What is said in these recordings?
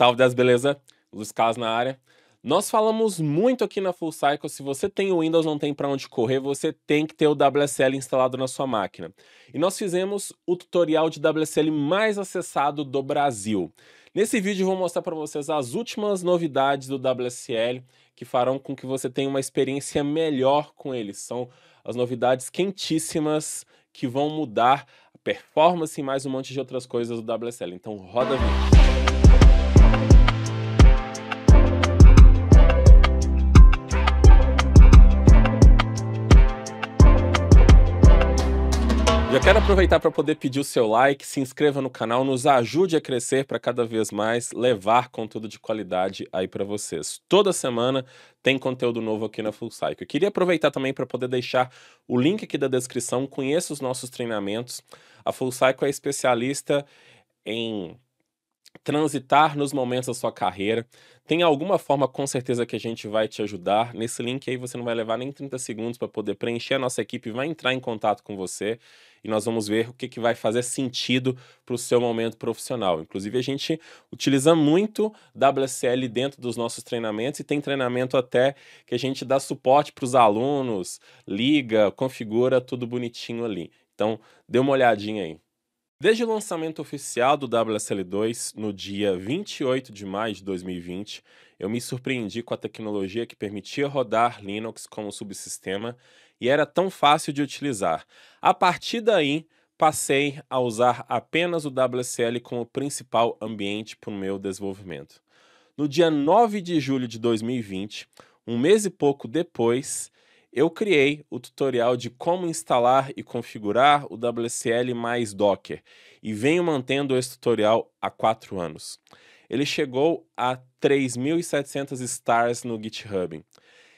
Salve das beleza, Luiz Carlos na área. Nós falamos muito aqui na Full Cycle, se você tem o Windows não tem para onde correr, você tem que ter o WSL instalado na sua máquina. E nós fizemos o tutorial de WSL mais acessado do Brasil. Nesse vídeo vou mostrar para vocês as últimas novidades do WSL que farão com que você tenha uma experiência melhor com ele. São as novidades quentíssimas que vão mudar a performance e mais um monte de outras coisas do WSL. Então roda vídeo. Eu quero aproveitar para poder pedir o seu like, se inscreva no canal, nos ajude a crescer para cada vez mais levar conteúdo de qualidade aí para vocês. Toda semana tem conteúdo novo aqui na Full Cycle. Eu queria aproveitar também para poder deixar o link aqui da descrição, conheça os nossos treinamentos. A Full Cycle é especialista em transitar nos momentos da sua carreira. Tem alguma forma, com certeza, que a gente vai te ajudar. Nesse link aí você não vai levar nem 30 segundos para poder preencher. A nossa equipe vai entrar em contato com você e nós vamos ver o que, que vai fazer sentido para o seu momento profissional. Inclusive, a gente utiliza muito WSL dentro dos nossos treinamentos e tem treinamento até que a gente dá suporte para os alunos, liga, configura tudo bonitinho ali. Então, dê uma olhadinha aí. Desde o lançamento oficial do WSL2, no dia 28 de maio de 2020, eu me surpreendi com a tecnologia que permitia rodar Linux como subsistema e era tão fácil de utilizar. A partir daí, passei a usar apenas o WSL como principal ambiente para o meu desenvolvimento. No dia 9 de julho de 2020, um mês e pouco depois, eu criei o tutorial de como instalar e configurar o WSL mais Docker e venho mantendo esse tutorial há quatro anos. Ele chegou a 3.700 stars no GitHub.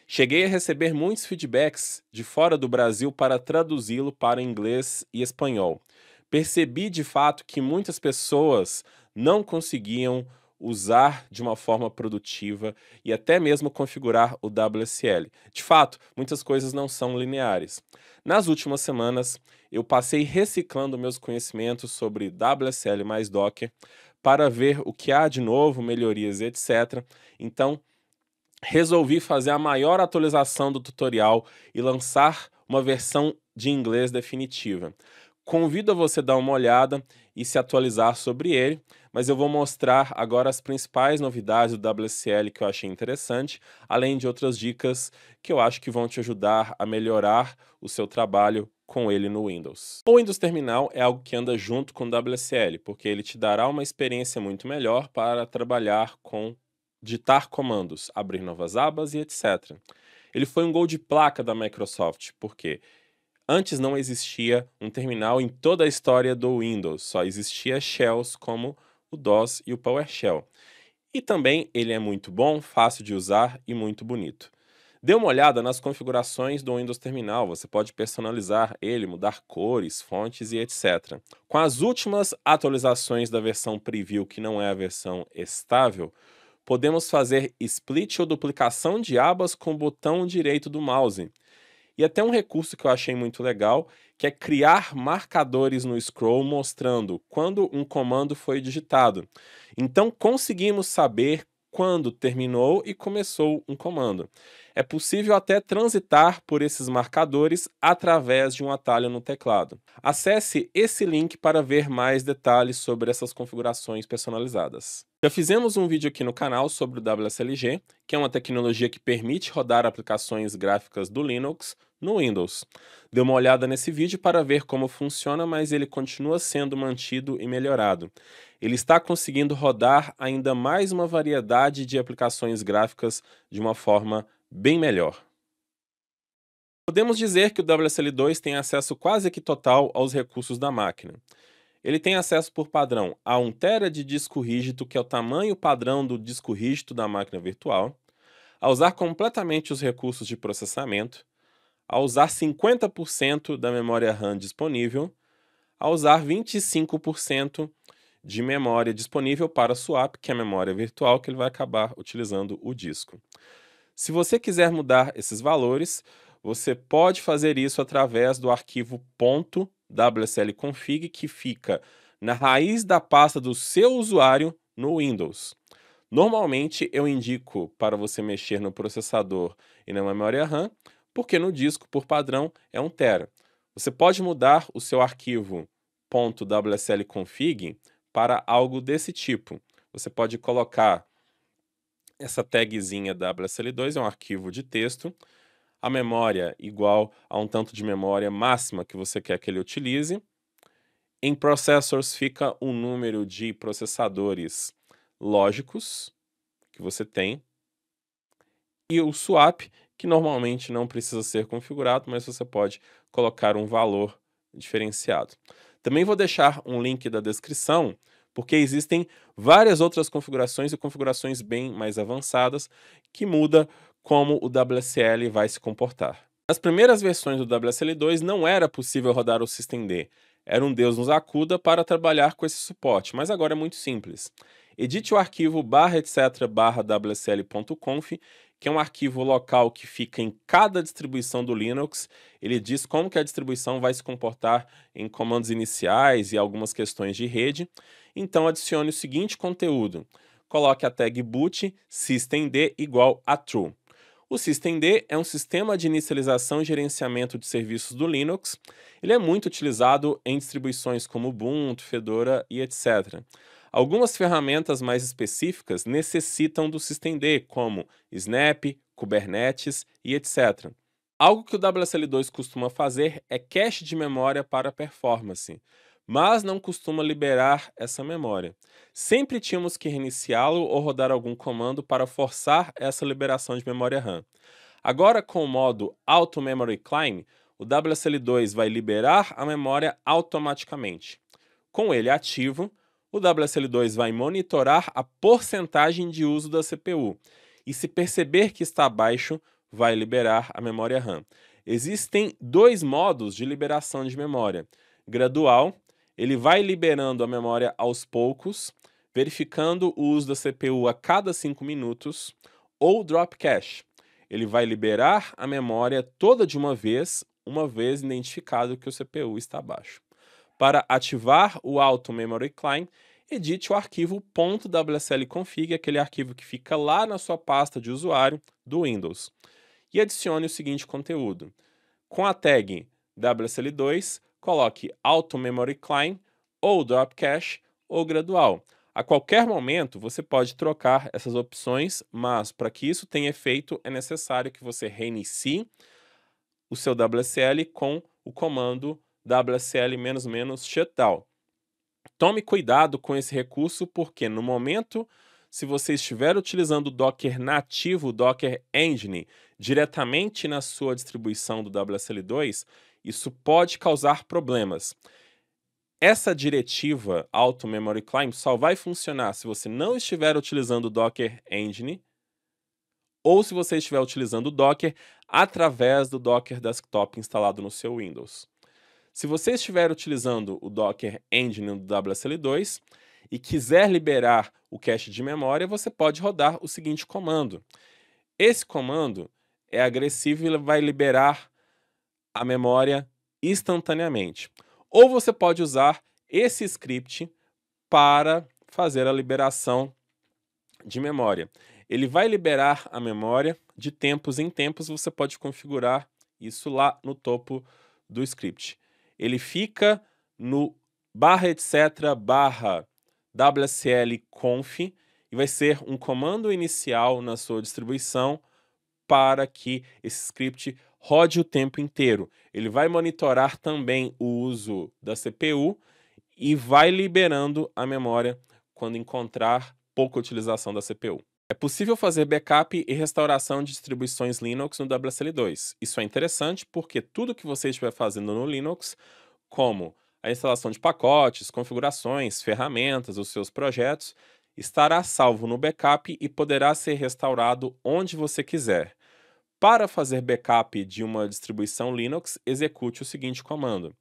Cheguei a receber muitos feedbacks de fora do Brasil para traduzi-lo para inglês e espanhol. Percebi de fato que muitas pessoas não conseguiam usar de uma forma produtiva e até mesmo configurar o WSL. De fato, muitas coisas não são lineares. Nas últimas semanas, eu passei reciclando meus conhecimentos sobre WSL mais Docker para ver o que há de novo, melhorias, etc. Então, resolvi fazer a maior atualização do tutorial e lançar uma versão de inglês definitiva. Convido a você dar uma olhada e se atualizar sobre ele, mas eu vou mostrar agora as principais novidades do WSL que eu achei interessante, além de outras dicas que eu acho que vão te ajudar a melhorar o seu trabalho com ele no Windows. O Windows Terminal é algo que anda junto com o WSL, porque ele te dará uma experiência muito melhor para trabalhar com ditar comandos, abrir novas abas e etc. Ele foi um gol de placa da Microsoft, porque Antes não existia um terminal em toda a história do Windows, só existia shells como o DOS e o PowerShell. E também ele é muito bom, fácil de usar e muito bonito. Dê uma olhada nas configurações do Windows Terminal, você pode personalizar ele, mudar cores, fontes e etc. Com as últimas atualizações da versão preview, que não é a versão estável, podemos fazer split ou duplicação de abas com o botão direito do mouse, e até um recurso que eu achei muito legal, que é criar marcadores no scroll mostrando quando um comando foi digitado. Então conseguimos saber quando terminou e começou um comando. É possível até transitar por esses marcadores através de um atalho no teclado. Acesse esse link para ver mais detalhes sobre essas configurações personalizadas. Já fizemos um vídeo aqui no canal sobre o WSLG, que é uma tecnologia que permite rodar aplicações gráficas do Linux no Windows. Dê uma olhada nesse vídeo para ver como funciona, mas ele continua sendo mantido e melhorado. Ele está conseguindo rodar ainda mais uma variedade de aplicações gráficas de uma forma bem melhor. Podemos dizer que o WSL2 tem acesso quase que total aos recursos da máquina. Ele tem acesso por padrão a 1 tera de disco rígido, que é o tamanho padrão do disco rígido da máquina virtual, a usar completamente os recursos de processamento, a usar 50% da memória RAM disponível, a usar 25% de memória disponível para swap, que é a memória virtual que ele vai acabar utilizando o disco. Se você quiser mudar esses valores, você pode fazer isso através do arquivo .wslconfig que fica na raiz da pasta do seu usuário no Windows. Normalmente eu indico para você mexer no processador e na memória RAM porque no disco, por padrão, é 1 tera. Você pode mudar o seu arquivo .wslconfig para algo desse tipo. Você pode colocar essa tagzinha WSL2, é um arquivo de texto, a memória igual a um tanto de memória máxima que você quer que ele utilize. Em processors fica um número de processadores lógicos que você tem. E o swap que normalmente não precisa ser configurado, mas você pode colocar um valor diferenciado. Também vou deixar um link da descrição, porque existem várias outras configurações e configurações bem mais avançadas que muda como o WSL vai se comportar. Nas primeiras versões do WSL2 não era possível rodar o D. Era um Deus nos acuda para trabalhar com esse suporte, mas agora é muito simples. Edite o arquivo barra etc barra wcl.conf, que é um arquivo local que fica em cada distribuição do Linux. Ele diz como que a distribuição vai se comportar em comandos iniciais e algumas questões de rede. Então adicione o seguinte conteúdo. Coloque a tag boot systemd igual a true. O systemd é um sistema de inicialização e gerenciamento de serviços do Linux. Ele é muito utilizado em distribuições como Ubuntu, Fedora e etc. Algumas ferramentas mais específicas necessitam do systemd, como Snap, Kubernetes e etc. Algo que o WSL2 costuma fazer é cache de memória para performance mas não costuma liberar essa memória. Sempre tínhamos que reiniciá-lo ou rodar algum comando para forçar essa liberação de memória RAM. Agora, com o modo Auto Memory Climb, o WSL2 vai liberar a memória automaticamente. Com ele ativo, o WSL2 vai monitorar a porcentagem de uso da CPU e, se perceber que está abaixo, vai liberar a memória RAM. Existem dois modos de liberação de memória: gradual ele vai liberando a memória aos poucos, verificando o uso da CPU a cada 5 minutos, ou drop cache. Ele vai liberar a memória toda de uma vez, uma vez identificado que o CPU está abaixo. Para ativar o Auto Memory Client, edite o arquivo config, aquele arquivo que fica lá na sua pasta de usuário do Windows, e adicione o seguinte conteúdo. Com a tag wsl 2 coloque Auto Memory Climb ou Drop Cache ou Gradual. A qualquer momento você pode trocar essas opções, mas para que isso tenha efeito é necessário que você reinicie o seu WSL com o comando WSL-shutdown. Tome cuidado com esse recurso, porque no momento, se você estiver utilizando o Docker nativo, o Docker Engine, diretamente na sua distribuição do WSL2, isso pode causar problemas. Essa diretiva Auto Memory Climb só vai funcionar se você não estiver utilizando o Docker Engine ou se você estiver utilizando o Docker através do Docker Desktop instalado no seu Windows. Se você estiver utilizando o Docker Engine do WSL2 e quiser liberar o cache de memória, você pode rodar o seguinte comando. Esse comando é agressivo e vai liberar a memória instantaneamente. Ou você pode usar esse script para fazer a liberação de memória. Ele vai liberar a memória de tempos em tempos, você pode configurar isso lá no topo do script. Ele fica no barra etc barra wsl.conf e vai ser um comando inicial na sua distribuição para que esse script rode o tempo inteiro. Ele vai monitorar também o uso da CPU e vai liberando a memória quando encontrar pouca utilização da CPU. É possível fazer backup e restauração de distribuições Linux no WSL2. Isso é interessante porque tudo que você estiver fazendo no Linux, como a instalação de pacotes, configurações, ferramentas, os seus projetos, estará salvo no backup e poderá ser restaurado onde você quiser. Para fazer backup de uma distribuição Linux, execute o seguinte comando,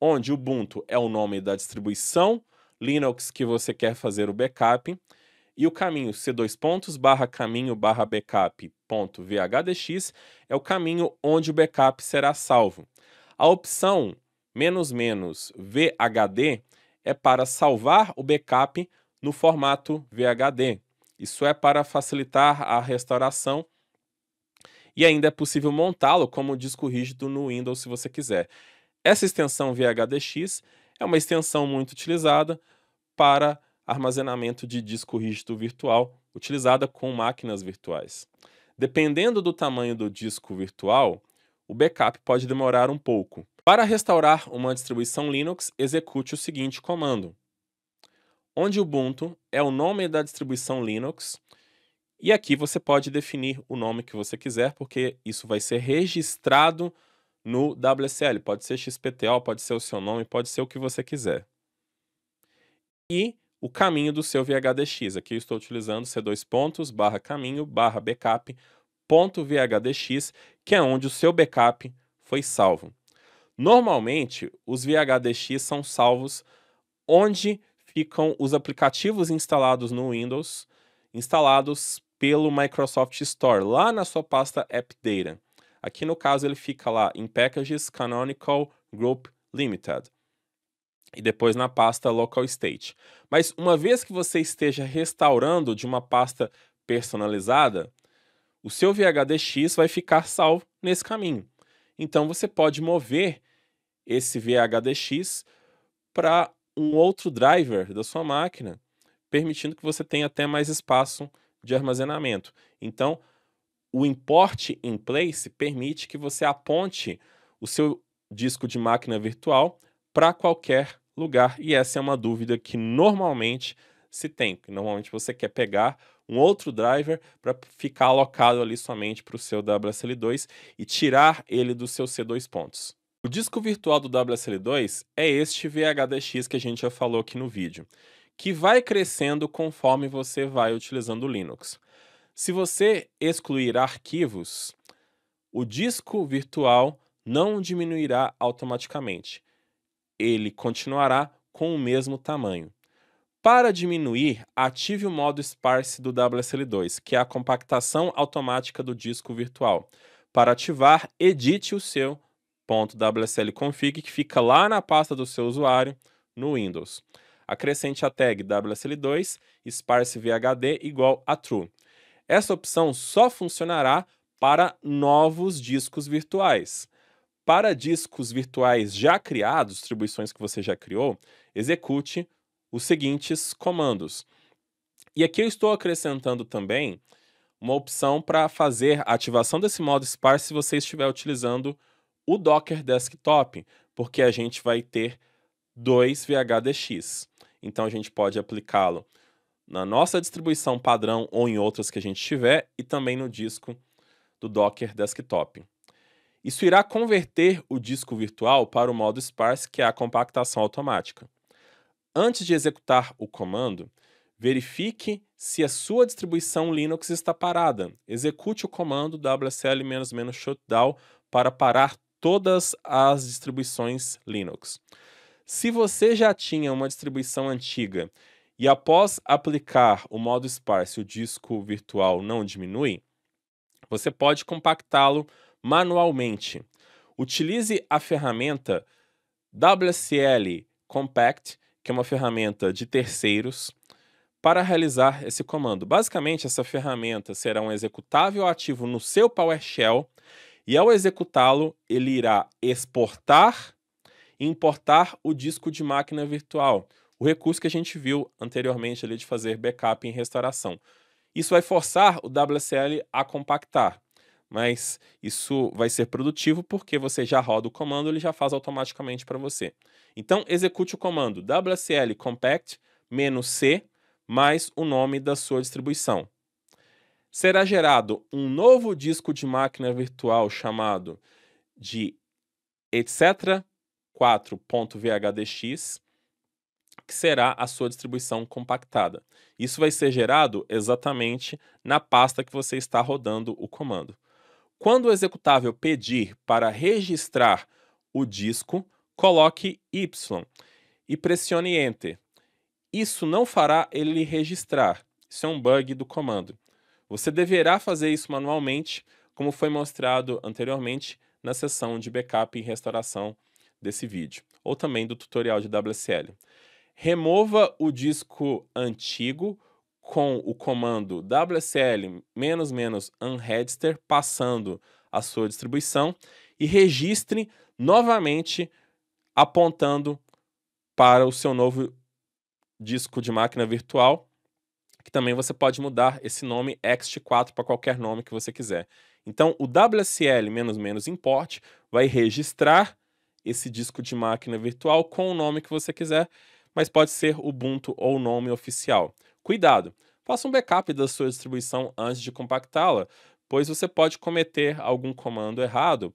onde Ubuntu é o nome da distribuição Linux que você quer fazer o backup, e o caminho c2 pontos barra caminho barra backup ponto vhdx é o caminho onde o backup será salvo. A opção menos menos vhd é para salvar o backup no formato vhd. Isso é para facilitar a restauração e ainda é possível montá-lo como disco rígido no Windows se você quiser. Essa extensão VHDX é uma extensão muito utilizada para armazenamento de disco rígido virtual, utilizada com máquinas virtuais. Dependendo do tamanho do disco virtual, o backup pode demorar um pouco. Para restaurar uma distribuição Linux, execute o seguinte comando, onde Ubuntu é o nome da distribuição Linux e aqui você pode definir o nome que você quiser, porque isso vai ser registrado no WSL. Pode ser XPTO, pode ser o seu nome, pode ser o que você quiser. E o caminho do seu VHDX. Aqui eu estou utilizando C2 pontos, barra caminho, barra backup, ponto VHDX, que é onde o seu backup foi salvo. Normalmente, os VHDX são salvos onde ficam os aplicativos instalados no Windows instalados pelo Microsoft Store, lá na sua pasta App Data. Aqui no caso ele fica lá em Packages Canonical Group Limited e depois na pasta Local State. Mas uma vez que você esteja restaurando de uma pasta personalizada, o seu VHDX vai ficar salvo nesse caminho. Então você pode mover esse VHDX para um outro driver da sua máquina permitindo que você tenha até mais espaço de armazenamento. Então, o import in place permite que você aponte o seu disco de máquina virtual para qualquer lugar, e essa é uma dúvida que normalmente se tem, normalmente você quer pegar um outro driver para ficar alocado ali somente para o seu WSL2 e tirar ele do seu C2 pontos. O disco virtual do WSL2 é este VHDX que a gente já falou aqui no vídeo que vai crescendo conforme você vai utilizando o Linux. Se você excluir arquivos, o disco virtual não diminuirá automaticamente. Ele continuará com o mesmo tamanho. Para diminuir, ative o modo Sparse do WSL2, que é a compactação automática do disco virtual. Para ativar, edite o seu wslconfig que fica lá na pasta do seu usuário no Windows acrescente a tag WSL2 sparse VHD igual a true. Essa opção só funcionará para novos discos virtuais. Para discos virtuais já criados, distribuições que você já criou, execute os seguintes comandos. E aqui eu estou acrescentando também uma opção para fazer a ativação desse modo sparse se você estiver utilizando o Docker Desktop, porque a gente vai ter dois VHDX. Então a gente pode aplicá-lo na nossa distribuição padrão ou em outras que a gente tiver e também no disco do Docker Desktop. Isso irá converter o disco virtual para o modo sparse, que é a compactação automática. Antes de executar o comando, verifique se a sua distribuição Linux está parada. Execute o comando wsl-shutdown para parar todas as distribuições Linux. Se você já tinha uma distribuição antiga e após aplicar o modo sparse o disco virtual não diminui, você pode compactá-lo manualmente. Utilize a ferramenta WSL Compact, que é uma ferramenta de terceiros, para realizar esse comando. Basicamente, essa ferramenta será um executável ativo no seu PowerShell e ao executá-lo, ele irá exportar importar o disco de máquina virtual, o recurso que a gente viu anteriormente ali de fazer backup em restauração. Isso vai forçar o WSL a compactar, mas isso vai ser produtivo porque você já roda o comando, ele já faz automaticamente para você. Então, execute o comando WSL compact "-c", mais o nome da sua distribuição. Será gerado um novo disco de máquina virtual chamado de etc 4.vhdx, que será a sua distribuição compactada. Isso vai ser gerado exatamente na pasta que você está rodando o comando. Quando o executável pedir para registrar o disco, coloque Y e pressione Enter. Isso não fará ele registrar. Isso é um bug do comando. Você deverá fazer isso manualmente, como foi mostrado anteriormente na seção de backup e restauração desse vídeo, ou também do tutorial de WSL. Remova o disco antigo com o comando WSL unregister, passando a sua distribuição, e registre novamente apontando para o seu novo disco de máquina virtual, que também você pode mudar esse nome ext4 para qualquer nome que você quiser. Então, o WSL import vai registrar esse disco de máquina virtual com o nome que você quiser, mas pode ser Ubuntu ou nome oficial. Cuidado! Faça um backup da sua distribuição antes de compactá-la, pois você pode cometer algum comando errado,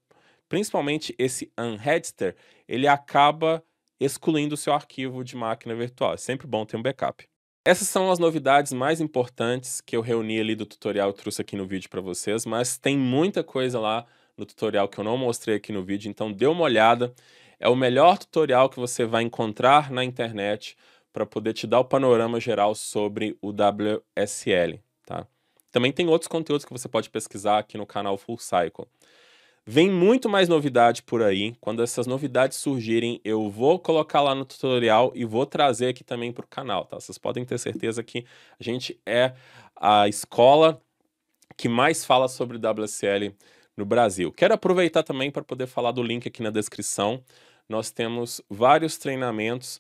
principalmente esse unheadster, ele acaba excluindo o seu arquivo de máquina virtual. É sempre bom ter um backup. Essas são as novidades mais importantes que eu reuni ali do tutorial, e trouxe aqui no vídeo para vocês, mas tem muita coisa lá no tutorial que eu não mostrei aqui no vídeo, então dê uma olhada. É o melhor tutorial que você vai encontrar na internet para poder te dar o panorama geral sobre o WSL, tá? Também tem outros conteúdos que você pode pesquisar aqui no canal Full Cycle. Vem muito mais novidade por aí. Quando essas novidades surgirem, eu vou colocar lá no tutorial e vou trazer aqui também para o canal, tá? Vocês podem ter certeza que a gente é a escola que mais fala sobre WSL no Brasil. Quero aproveitar também para poder falar do link aqui na descrição. Nós temos vários treinamentos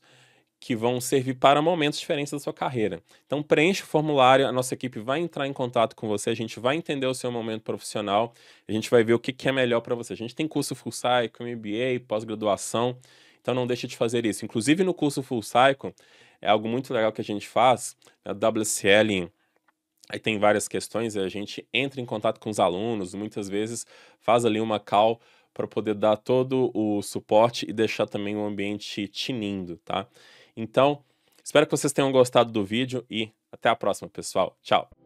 que vão servir para momentos diferentes da sua carreira. Então preencha o formulário, a nossa equipe vai entrar em contato com você, a gente vai entender o seu momento profissional, a gente vai ver o que, que é melhor para você. A gente tem curso Full Cycle, MBA, pós-graduação, então não deixe de fazer isso. Inclusive no curso Full Cycle, é algo muito legal que a gente faz, a né, WCL Aí tem várias questões e a gente entra em contato com os alunos, muitas vezes faz ali uma call para poder dar todo o suporte e deixar também o ambiente tinindo, tá? Então, espero que vocês tenham gostado do vídeo e até a próxima, pessoal. Tchau!